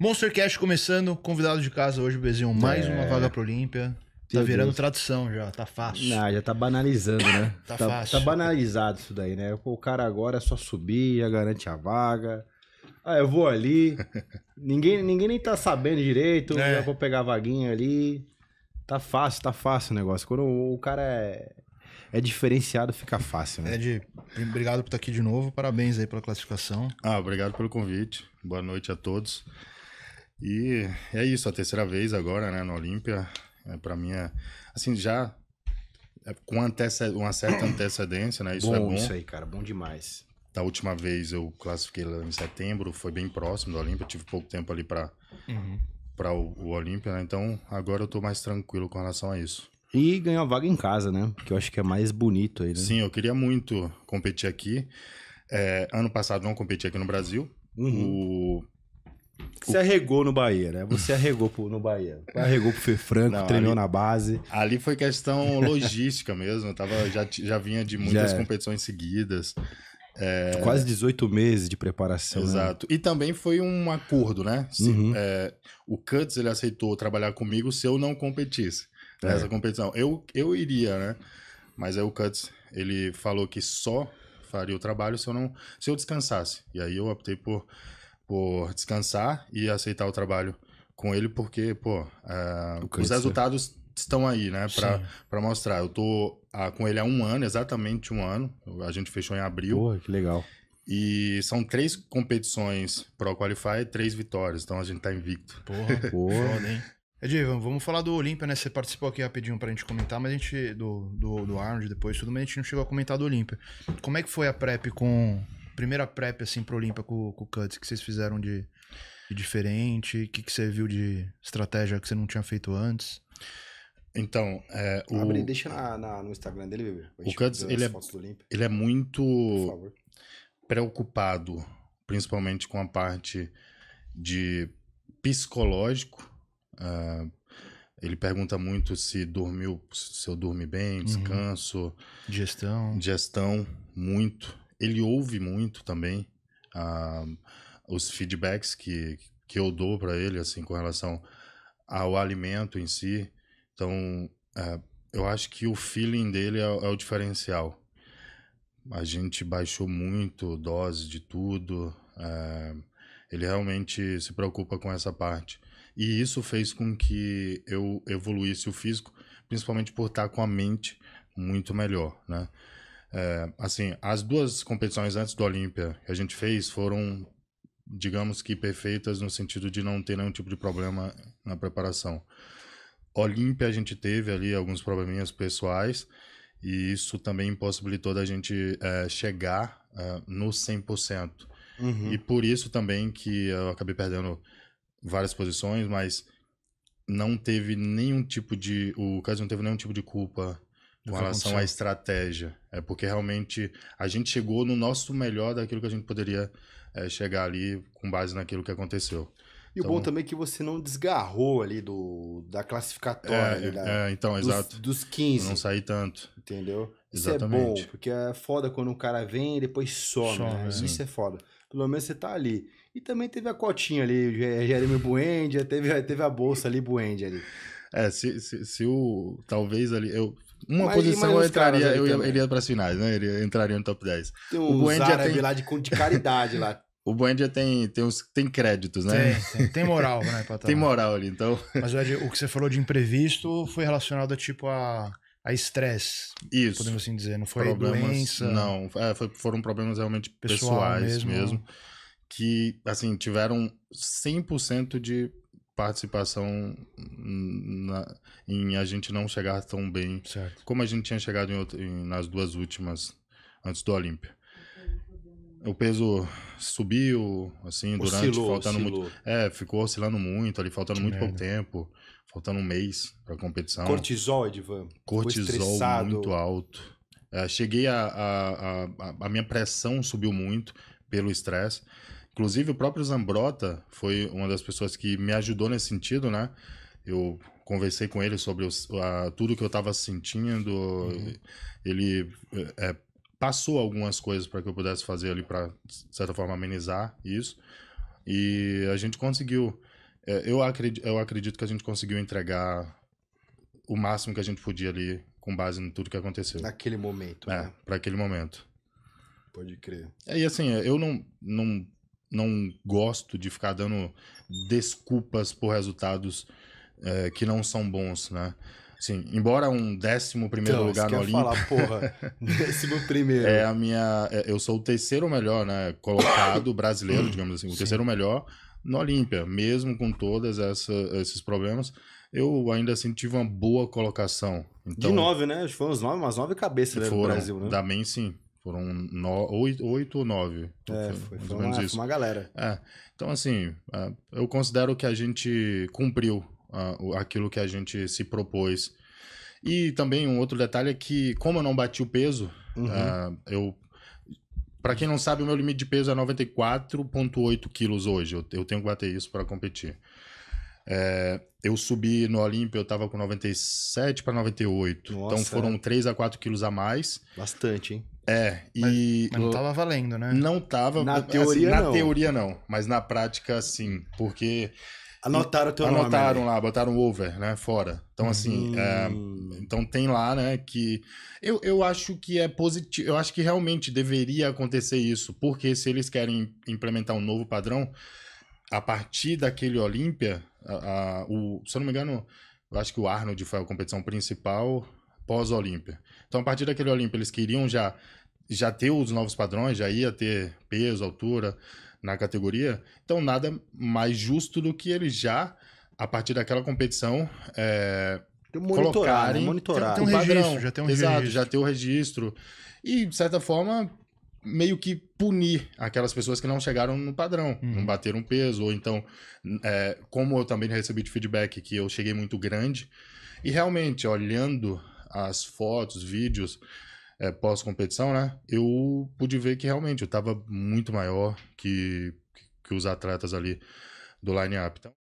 Monster Cash começando, convidado de casa hoje, Bezinho. Mais é. uma vaga pro Olímpia. Tá virando tradição já, tá fácil. Não, já tá banalizando, né? tá, tá, tá fácil. Tá banalizado isso daí, né? O cara agora é só subir, já garante a vaga. Ah, eu vou ali. ninguém, ninguém nem tá sabendo direito. É. Já vou pegar a vaguinha ali. Tá fácil, tá fácil o negócio. Quando o, o cara é, é diferenciado, fica fácil, né? Ed, obrigado por estar tá aqui de novo. Parabéns aí pela classificação. Ah, obrigado pelo convite. Boa noite a todos. E é isso, a terceira vez agora, né, no Olímpia. É, para mim é. Assim, já é, com uma certa antecedência, né? Isso é bom, é bom. Isso aí, cara, bom demais. Da última vez eu classifiquei lá em setembro, foi bem próximo do Olímpia, tive pouco tempo ali para uhum. para o, o Olímpia, né? Então agora eu tô mais tranquilo com relação a isso. E ganhou a vaga em casa, né? Que eu acho que é mais bonito aí, né? Sim, eu queria muito competir aqui. É, ano passado não competi aqui no Brasil. Uhum. O você arregou no Bahia, né? Você arregou pro, no Bahia. Arregou pro Fê Franco, treinou ali, na base. Ali foi questão logística mesmo. Eu tava, já, já vinha de muitas já. É. competições seguidas. É... Quase 18 meses de preparação. Né? Exato. Né? E também foi um acordo, né? Se, uhum. é, o Cuts ele aceitou trabalhar comigo se eu não competisse é. nessa competição. Eu, eu iria, né? Mas aí o Cuts ele falou que só faria o trabalho se eu não se eu descansasse. E aí eu optei por por descansar e aceitar o trabalho com ele, porque, pô, uh, os resultados estão aí, né, para mostrar. Eu tô uh, com ele há um ano, exatamente um ano. A gente fechou em abril. Porra, que legal. E são três competições Pro Qualify, três vitórias. Então a gente tá invicto. Porra, porra. Foda, hein? Edivan, vamos falar do Olímpia, né? Você participou aqui rapidinho pra gente comentar, mas a gente. Do, do, do Arnold depois tudo, mas a gente não chegou a comentar do Olímpia. Como é que foi a prep com, primeira prep, assim, pro Olímpia com, com o Cuts, que vocês fizeram de, de diferente? O que, que você viu de estratégia que você não tinha feito antes? Então, é, o... Abre, deixa na, na, no Instagram dele, bebê. O Cuts, ele é, ele é muito preocupado, principalmente com a parte de psicológico. Uh, ele pergunta muito se dormiu, se eu dormi bem, uhum. descanso. Uhum. gestão Digestão, muito ele ouve muito também ah, os feedbacks que, que eu dou para ele, assim, com relação ao alimento em si. Então, é, eu acho que o feeling dele é, é, o diferencial. A gente baixou muito dose de tudo. É, ele realmente se preocupa com essa parte. E isso fez com que eu evoluísse o físico, principalmente por estar com a mente muito melhor, né? É, assim, as duas competições antes do Olímpia que a gente fez foram, digamos que perfeitas no sentido de não ter nenhum tipo de problema na preparação. Olímpia a gente teve ali alguns probleminhas pessoais e isso também impossibilitou da gente é, chegar é, no 100%. Uhum. E por isso também que eu acabei perdendo várias posições, mas não teve nenhum tipo de. O Cássio não teve nenhum tipo de culpa com relação à estratégia. É porque realmente a gente chegou no nosso melhor daquilo que a gente poderia é, chegar ali com base naquilo que aconteceu. E então, o bom então também é que você não desgarrou ali do, da classificatória. É, ali, da, é então, dos, exato. Dos 15. não saí tanto. Entendeu? Isso Exatamente. é bom, porque é foda quando um cara vem e depois some. Né? some né? Isso é foda. Pelo menos você tá ali. E também teve a cotinha ali, Jeremy Buendia, teve, teve a bolsa ali, Buendia ali. É, se, se, se o. Talvez ali. Eu uma mas, posição mas eu entraria, eu ia, ele ia para as finais, né? Ele entraria no top 10. Tem o Buendia Zara tem... lá de, de caridade lá. O Buendia tem, tem, uns, tem créditos, né? Tem, tem, tem moral, né? Tá tem moral ali, então. Mas Ed, o que você falou de imprevisto foi relacionado tipo a a estresse. Isso. Podemos assim dizer, não foi problemas, doença. Não, é, foi, foram problemas realmente pessoal pessoais mesmo. mesmo. que assim tiveram 100% de participação na, em a gente não chegar tão bem certo. como a gente tinha chegado em outro, em, nas duas últimas antes do Olímpia. O peso subiu, assim, durante, faltando oscilou. muito. É, ficou oscilando muito ali, faltando que muito merda. pouco tempo, faltando um mês pra competição. Cortisol, Edvan? Cortisol muito alto. É, cheguei a a, a. a minha pressão subiu muito pelo estresse. Inclusive, o próprio Zambrota foi uma das pessoas que me ajudou nesse sentido, né? Eu conversei com ele sobre a, tudo que eu estava sentindo. Uhum. Ele é, passou algumas coisas para que eu pudesse fazer ali para, de certa forma, amenizar isso. E a gente conseguiu. É, eu, acredito, eu acredito que a gente conseguiu entregar o máximo que a gente podia ali com base em tudo que aconteceu. Naquele momento. É, né? para aquele momento. Pode crer. É, e assim, eu não, não não gosto de ficar dando desculpas por resultados é, que não são bons, né? Sim, embora um décimo primeiro então, lugar no Olímpico... falar, porra, décimo primeiro. É a minha... É, eu sou o terceiro melhor, né? Colocado brasileiro, digamos assim. O Sim. terceiro melhor no Olímpia. Mesmo com todos esses problemas, eu ainda assim tive uma boa colocação. Então, de nove, né? Foram uns nove, umas nove cabeças foram, do Brasil, né? Também sim. Foram no, oito, oito ou nove. É, foi, foi uma, foi uma, galera. É. Então, assim, é, eu considero que a gente cumpriu aquilo que a gente se propôs. E também um outro detalhe é que, como eu não bati o peso, uhum. É, eu para quem não sabe, o meu limite de peso é 94,8 quilos hoje. Eu, eu, tenho que bater isso para competir. É, eu subi no Olímpio, eu tava com 97 para 98. Nossa, então foram é. 3 a 4 quilos a mais. Bastante, hein? É, mas, e. Mas não tava valendo, né? Não tava. Na assim, teoria, na teoria, não. Mas na prática, sim. Porque. Anotaram teu Anotaram nome, lá, né? botaram over, né? Fora. Então, assim, hum. é, então tem lá, né? Que eu, eu acho que é positivo. Eu acho que realmente deveria acontecer isso, porque se eles querem implementar um novo padrão, a partir daquele Olímpia, a, a, se eu não me engano, acho que o Arnold foi a competição principal pós-Olímpia. Então, a partir daquele Olímpia, eles queriam já, já ter os novos padrões, já ia ter peso, altura na categoria. Então, nada mais justo do que eles já, a partir daquela competição, é, monitorar, colocarem... Né? Monitorar. Já tem um né? padrão, registro, já tem um Exato, registro. já tem o registro. E, de certa forma, meio que punir aquelas pessoas que não chegaram no padrão, uhum. não bateram peso, ou então, é, como eu também recebi de feedback que eu cheguei muito grande, e realmente, olhando as fotos, vídeos é, pós-competição, né, eu pude ver que realmente eu estava muito maior que, que os atletas ali do line-up. Então,